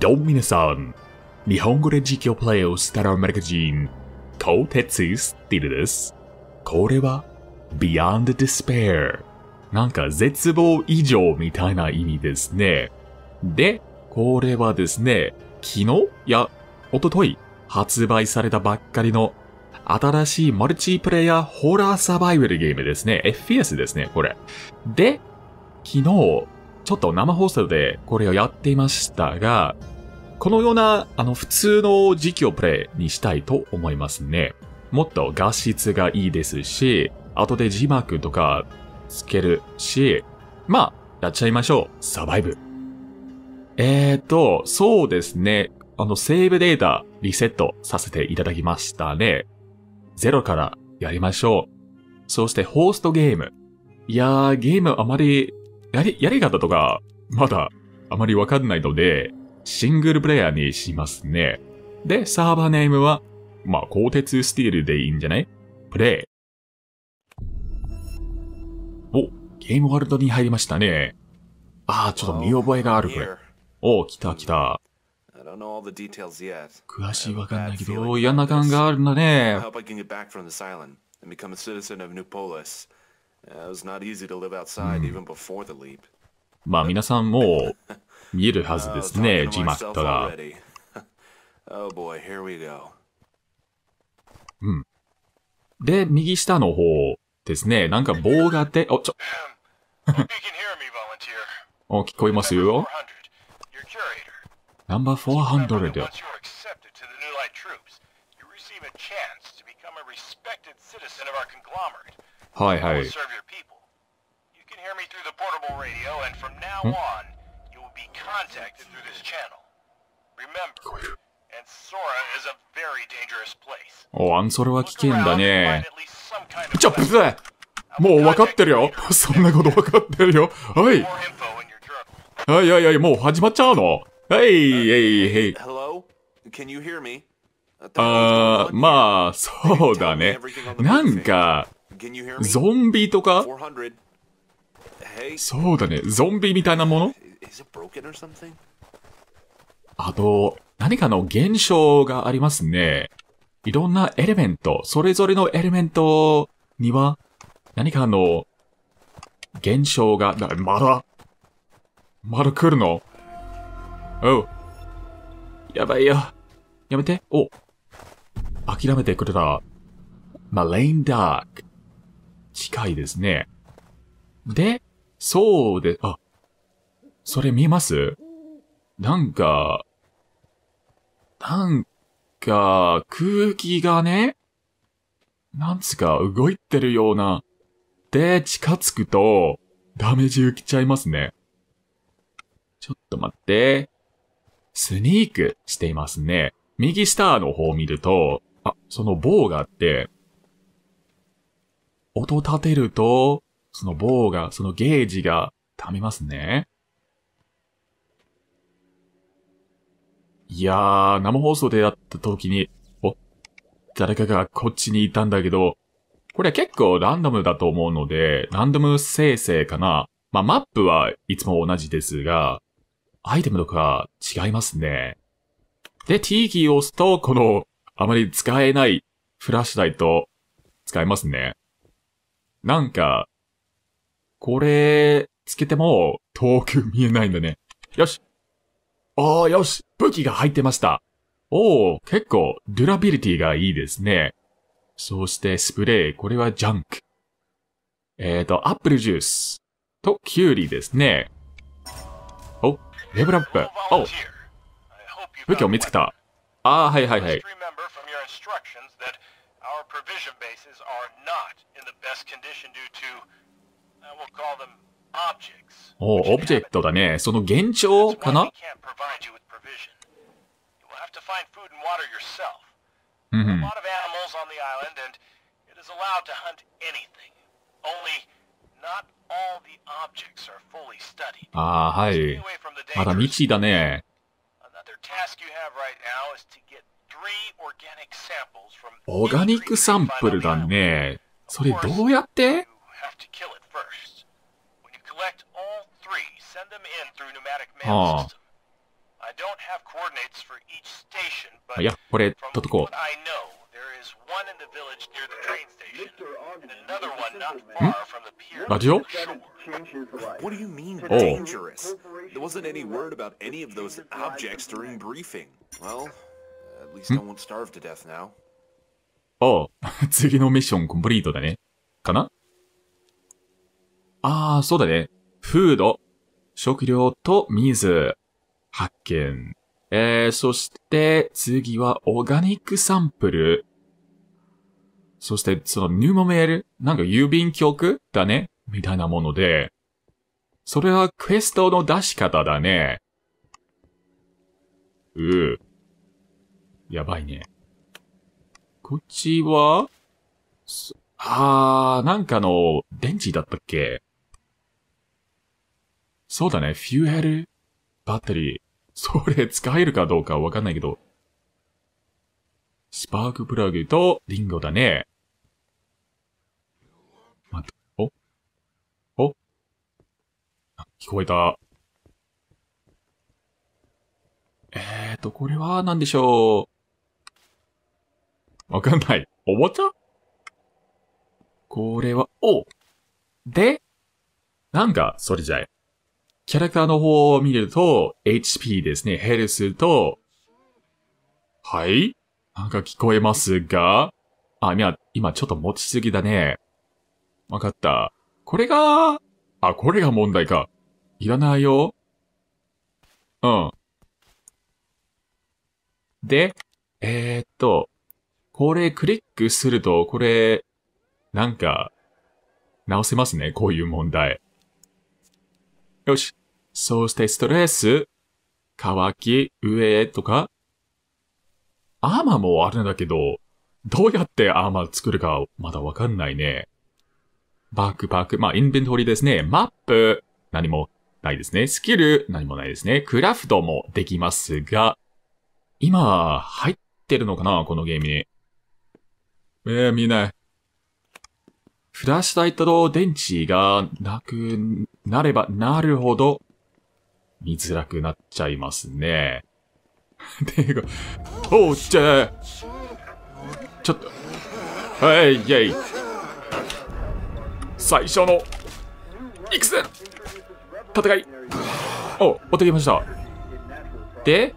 どうも皆さん。日本語で実況プレイをしたらアメリカ人、トテツスティルです。これは、Beyond Despair。なんか絶望以上みたいな意味ですね。で、これはですね、昨日いや、おととい発売されたばっかりの新しいマルチプレイヤーホラーサバイバルゲームですね。FPS ですね、これ。で、昨日、ちょっと生放送でこれをやっていましたが、このような、あの、普通の時期をプレイにしたいと思いますね。もっと画質がいいですし、後で字幕とかつけるし、まあ、やっちゃいましょう。サバイブ。えーと、そうですね。あの、セーブデータリセットさせていただきましたね。ゼロからやりましょう。そして、ホーストゲーム。いやー、ゲームあまりやり、やり方とか、まだあまりわかんないので、シングルプレイヤーにしますね。で、サーバーネームは、まあ、鋼鉄スティールでいいんじゃないプレイ。お、ゲームワールドに入りましたね。ああ、ちょっと見覚えがある、これ。お来た来た。詳しいわかんないけど、嫌な感があるんだね。まあ皆さんも 見えるはずですね、字幕から。うん。で、右下の方ですね、なんか棒があって、お、ちょ、お、聞こえますよ。ナンバー400だ。はいはい。おアンソルは危険だね。ちょっともう分かってるよ。そんなこと分かってるよ。はい。はいはいはい、もう始まっちゃうの。はい、えい、へい。あー、まあ、そうだね。なんか、ゾンビとかそうだね。ゾンビみたいなものあと、何かの現象がありますね。いろんなエレメント、それぞれのエレメントには、何かの現象が、まだ、まだ来るのおう。やばいよ。やめて。お。諦めてくれた。マレインダーク。近いですね。で、そうで、あ、それ見ますなんか、なんか、空気がね、なんつか動いてるような。で、近づくと、ダメージ受けちゃいますね。ちょっと待って。スニークしていますね。右下の方を見ると、あ、その棒があって、音立てると、その棒が、そのゲージが溜めますね。いやー、生放送でやった時に、お、誰かがこっちにいたんだけど、これは結構ランダムだと思うので、ランダム生成かな。まあ、マップはいつも同じですが、アイテムとか違いますね。で、T キーを押すと、この、あまり使えないフラッシュライト、使えますね。なんか、これ、つけても、遠く見えないんだね。よし。ああ、よし。武器が入ってました。おお、結構、デュラビリティがいいですね。そして、スプレー。これはジャンク。えっ、ー、と、アップルジュース。と、キュウリですね。お、レベルアップ。お武器を見つけた。ああ、はいはいはい。provision bases are not in the best condition due to, uh, we'll call them objects. おお、オブジェクトだね。その現状かな find food and water yourself. Mm-hmm. A lot of animals on the island, and it is allowed to hunt anything. Only not all the objects are fully studied. Ah, hi. Stay away from the dangers. Another task you have right now is to get オーガニックサンプルだね。それどうやってはあ。いや、これ、取とこラジオおう。あ、次のミッションコンプリートだね。かなああ、そうだね。フード、食料と水、発見。えー、そして次はオーガニックサンプル。そしてそのニューモメール、なんか郵便局だねみたいなもので、それはクエストの出し方だね。うー。やばいね。こっちはあー、なんかの、電池だったっけそうだね、フューヘル、バッテリー。それ使えるかどうかわかんないけど。スパークプラグとリンゴだね。ま、おお聞こえた。えーと、これは何でしょうわかんない。おもちゃこれは、おで、なんか、それじゃい。キャラクターの方を見ると、HP ですね、ヘルスと、はいなんか聞こえますが、あ、今、今ちょっと持ちすぎだね。わかった。これが、あ、これが問題か。いらないよ。うん。で、えー、っと、これクリックすると、これ、なんか、直せますね、こういう問題。よし。そうしてストレス、乾き、上とか、アーマーもあるんだけど、どうやってアーマー作るかまだわかんないね。バックパック、まあ、インベントリーですね。マップ、何もないですね。スキル、何もないですね。クラフトもできますが、今、入ってるのかなこのゲームに。えー、見えない。フラッシュライトと電池がなくなればなるほど、見づらくなっちゃいますね。ていうか、おっちゃちょっと、はい、イェイ。最初の、戦戦いお、おってきました。で、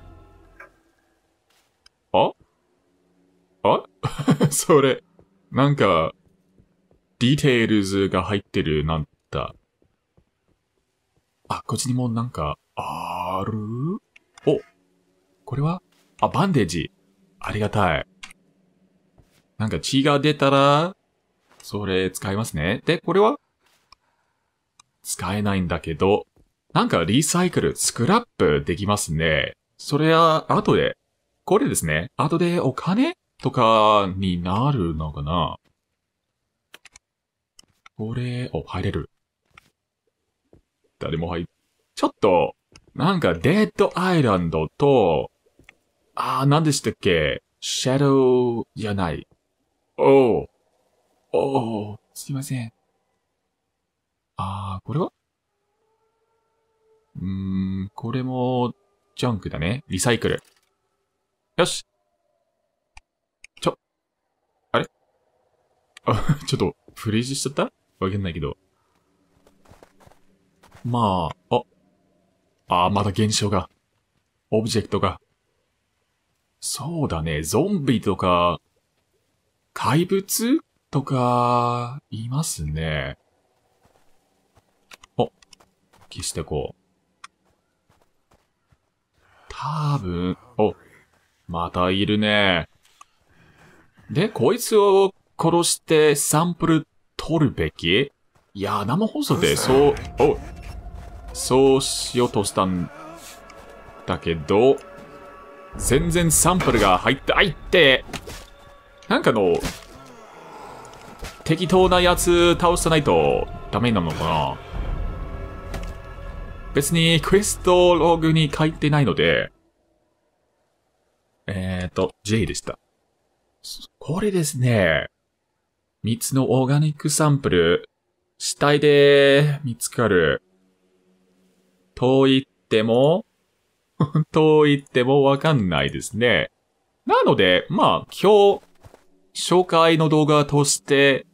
あ それ、なんか、ディテールズが入ってる、なんだ。あ、こっちにもなんか、あるおこれはあ、バンデージ。ありがたい。なんか血が出たら、それ使いますね。で、これは使えないんだけど、なんかリサイクル、スクラップできますね。それは、後で。これですね。後でお金とかになるのかなこれ、お、入れる。誰も入ちょっと、なんか、デッドアイランドと、あー、何でしたっけシャドウじゃない。おう。おう、すいません。あー、これはうーん、これも、ジャンクだね。リサイクル。よし。あ、ちょっと、フレージしちゃったわかんないけど。まあ、あ。ああ、まだ現象が。オブジェクトが。そうだね、ゾンビとか、怪物とか、いますね。お、消してこう。たぶん、お、またいるね。で、こいつを殺してサンプル取るべきいや、生放送で、そう、おそうしようとしたんだけど、全然サンプルが入って、入ってなんかの、適当なやつ倒さないとダメなのかな別にクエストログに書いてないので、えっ、ー、と、J でした。これですね。つのオーガニックサンプル、死体で見つかる。と言っても、と 言ってもわかんないですね。なので、まあ、今日、紹介の動画として、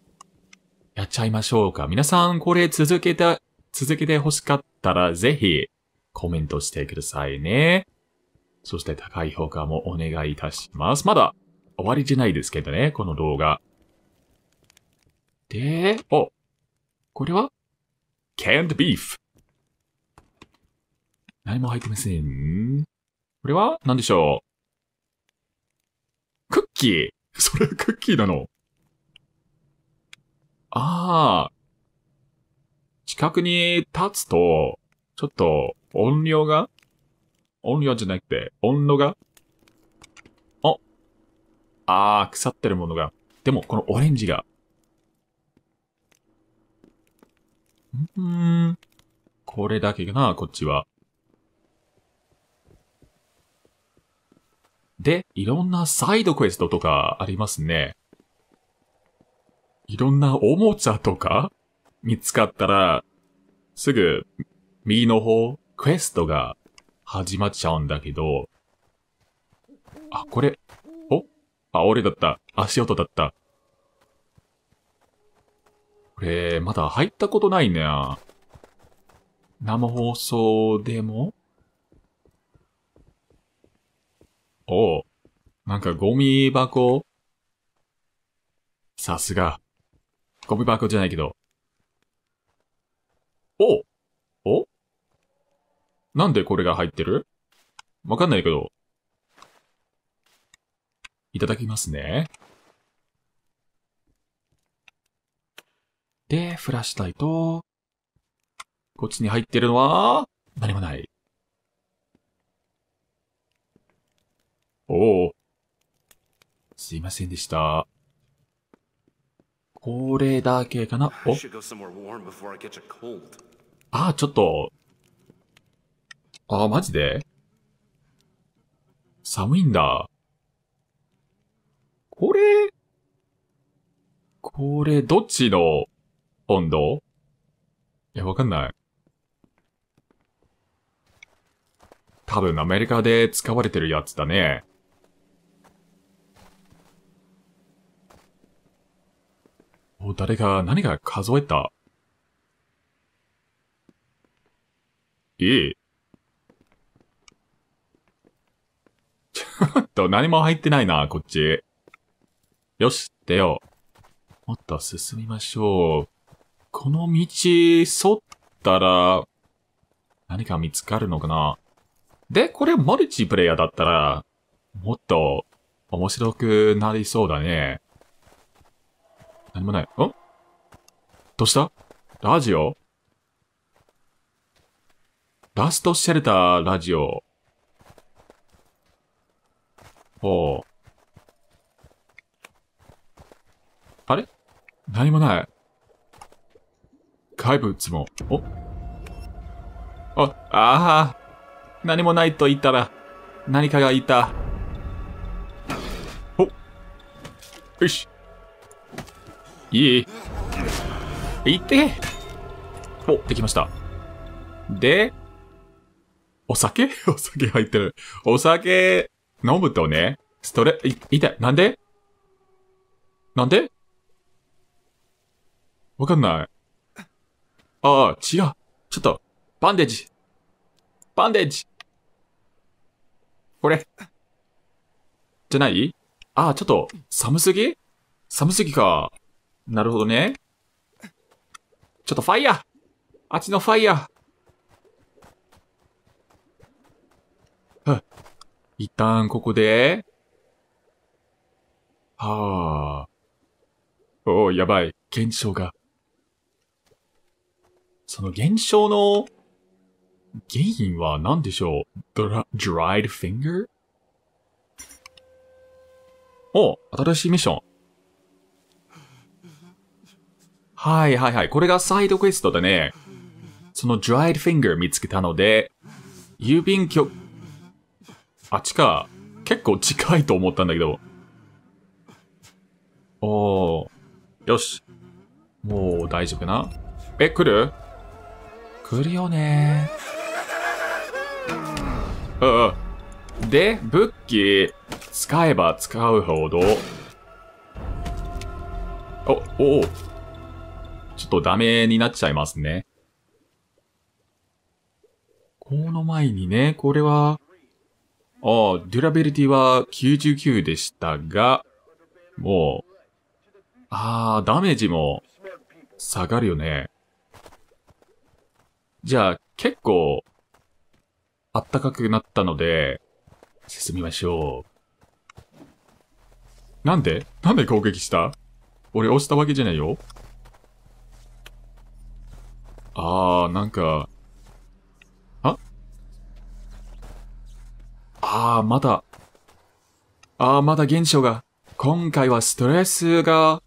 やっちゃいましょうか。皆さん、これ続けた、続けて欲しかったら、ぜひ、コメントしてくださいね。そして高い評価もお願いいたします。まだ終わりじゃないですけどね、この動画。で、おこれは ?canned beef。何も入ってません。これは何でしょうクッキー それクッキーなのああ。近くに立つと、ちょっと音量が音量じゃなくて、音量がおあ、あ腐ってるものが。でも、このオレンジがうん。これだけかな、こっちは。で、いろんなサイドクエストとかありますね。いろんなおもちゃとか見つかったら、すぐ、右の方、クエストが始まっちゃうんだけど、あ、これ、おあ、俺だった。足音だった。これ、まだ入ったことないね。生放送でもおう。なんかゴミ箱さすが。ゴミ箱じゃないけど。おおなんでこれが入ってるわかんないけど。いただきますね。で、フラッシュライト。こっちに入ってるのは、何もない。おお。すいませんでした。これだけかなおああ、ちょっと。ああ、マジで寒いんだ。これこれ、どっちの温度や、わかんない。多分アメリカで使われてるやつだね。お、誰か、何か数えた。いい。ちょっと何も入ってないな、こっち。よし、出よう。もっと進みましょう。この道、沿ったら、何か見つかるのかなで、これマルチプレイヤーだったら、もっと面白くなりそうだね。何もない。んどうしたラジオラストシェルターラジオ。おう。あれ何もない。怪物も。おあ、ああ。何もないと言ったら、何かがいた。およし。いい。いてお、できました。で、お酒 お酒入ってる。お酒、飲むとね、ストレ、い、痛い。なんでなんでわかんない。ああ、違う。ちょっと、バンデージ。バンデージ。これ。じゃないああ、ちょっと、寒すぎ寒すぎか。なるほどね。ちょっとファイヤーあっちのファイヤーは一旦ここで。はあ。おお、やばい。現象が。その現象の原因は何でしょうドラ、ドライドフィンガーお、新しいミッション。はいはいはい。これがサイドクエストでね、そのドライドフィンガー見つけたので、郵便局、あっちか。結構近いと思ったんだけど。おー。よし。もう大丈夫かなえ、来る来るよねで、武器、使えば使うほど。お、おお。ちょっとダメになっちゃいますね。この前にね、これは、ああ、デュラビリティは99でしたが、もう、ああ、ダメージも下がるよね。じゃあ、結構、あったかくなったので、進みましょう。なんでなんで攻撃した俺押したわけじゃないよ。あー、なんか、ああー、まだ、あー、まだ現象が、今回はストレスが、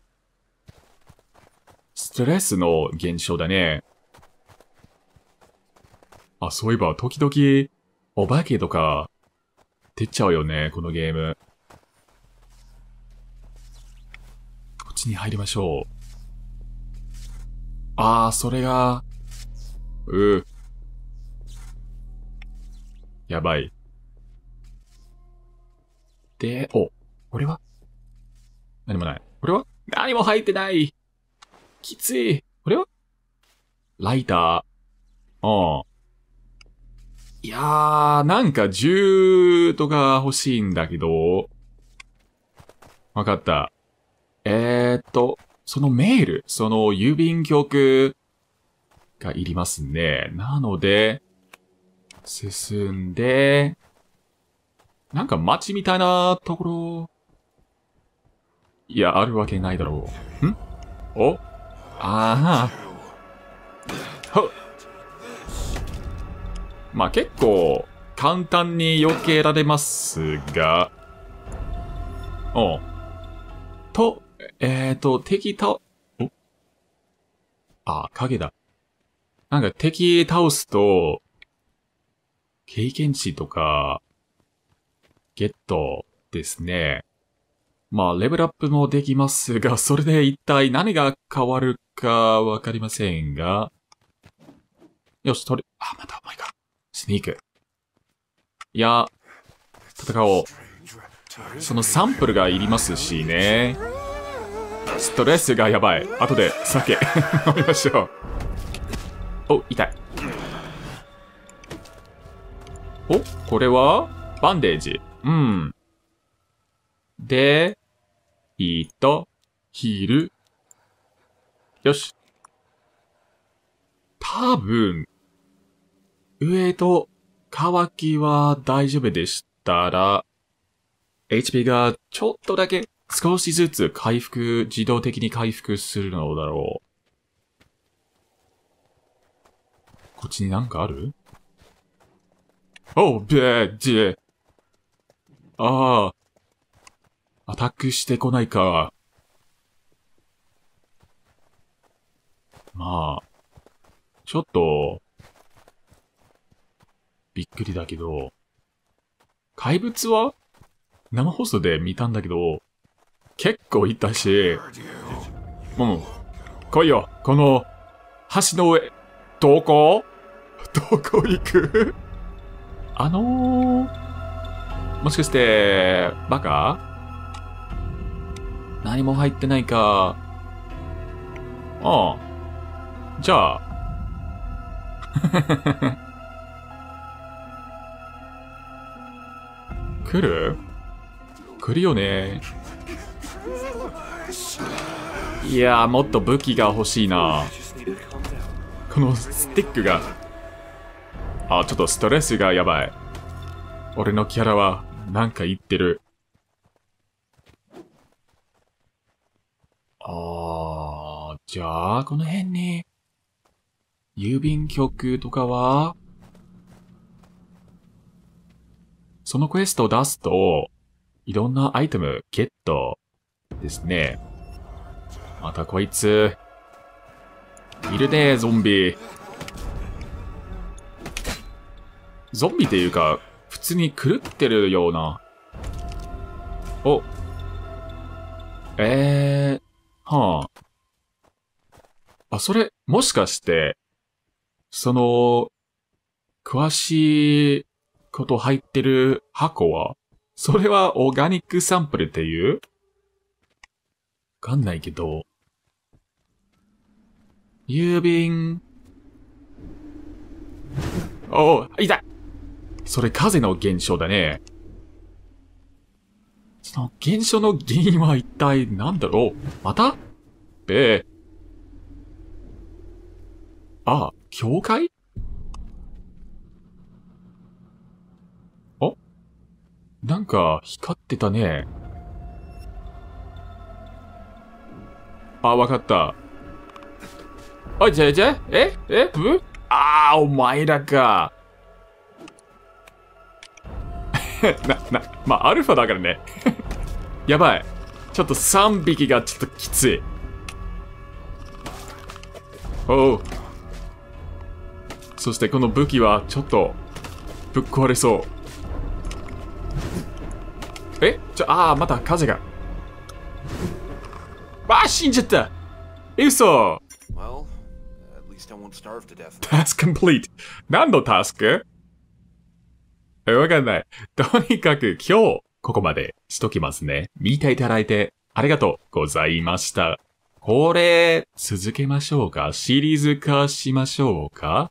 ストレスの現象だね。そういえば時々、お化けとか、出ちゃうよね、このゲーム。こっちに入りましょう。ああ、それが、うう。やばい。で、お、これは何もない。これは何も入ってないきつい。これはライター。うん。いやー、なんか10とか欲しいんだけど。わかった。えー、っと、そのメール、その郵便局がいりますね。なので、進んで、なんか街みたいなところ。いや、あるわけないだろう。んおああ。はっまあ結構簡単に避けられますが、おうと、えっ、ー、と、敵倒、おあ、影だ。なんか敵倒すと、経験値とか、ゲットですね。まあ、レベルアップもできますが、それで一体何が変わるかわかりませんが。よし、取り、あ、またいから。スニーク。いや、戦おう。そのサンプルがいりますしね。ストレスがやばい。後で酒飲みましょう。お、痛い。お、これはバンデージ。うん。で、ヒート、ヒール。よし。多分、上と乾きは大丈夫でしたら、HP がちょっとだけ少しずつ回復、自動的に回復するのだろう。こっちになんかあるおう、べー、じえ。ああ。アタックしてこないか。まあ。ちょっと、びっくりだけど、怪物は生放送で見たんだけど、結構いたし、もう、来いよ、この、橋の上、どこどこ行く あのー、もしかして、バカ何も入ってないか。ああ。じゃあ。来る来るよね。いやもっと武器が欲しいな。このスティックが。あ、ちょっとストレスがやばい。俺のキャラは、なんか言ってる。あー、じゃあ、この辺に、郵便局とかは、そのクエストを出すと、いろんなアイテムゲットですね。またこいつ、いるね、ゾンビ。ゾンビっていうか、普通に狂ってるような。お。えー、はあ。あ、それ、もしかして、その、詳しいこと入ってる箱は、それはオーガニックサンプルっていうわかんないけど。郵便。おお、痛いそれ風の現象だね。その現象の原因は一体何だろうまたべえ。ああ、教会なんか光ってたね。あ、わかった。い、じゃじゃええぶああ、お前らか。な、な、まあ、アルファだからね。やばい。ちょっと3匹がちょっときつい。おう。そしてこの武器はちょっとぶっ壊れそう。ちょ、ああ、また風が。わあ、死んじゃった嘘 w t a complete. 何のタスクえ、わかんない。とにかく今日、ここまでしときますね。見ていただいてありがとうございました。これ、続けましょうかシリーズ化しましょうか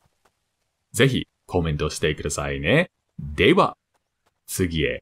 ぜひ、コメントしてくださいね。では、次へ。